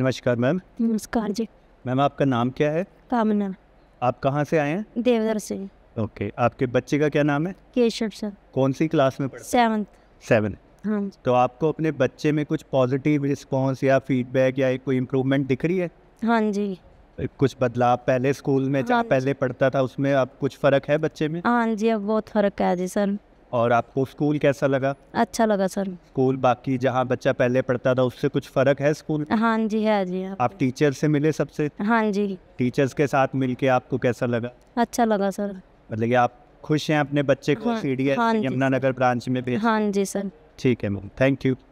नमस्कार मैम नमस्कार जी मैम आपका नाम क्या है कामना आप कहाँ से आए हैं देवधर से ओके आपके बच्चे का क्या नाम है केशव सर कौन सी क्लास में सेवन सेवन्थ सेवन हाँ तो आपको अपने बच्चे में कुछ पॉजिटिव रिस्पॉन्स या फीडबैक या कोई इम्प्रूवमेंट दिख रही है हाँ जी कुछ बदलाव पहले स्कूल में जहाँ पहले पढ़ता था उसमें अब कुछ फर्क है बच्चे में हाँ जी अब बहुत फर्क है जी सर और आपको स्कूल कैसा लगा अच्छा लगा सर स्कूल बाकी जहाँ बच्चा पहले पढ़ता था उससे कुछ फर्क है स्कूल हाँ जी है जी आप टीचर से मिले सबसे हाँ जी टीचर्स के साथ मिलके आपको कैसा लगा अच्छा लगा सर मतलब आप खुश हैं अपने बच्चे को हाँ, हाँ यमुनानगर ब्रांच में भेज हाँ जी सर ठीक है मैम थैंक यू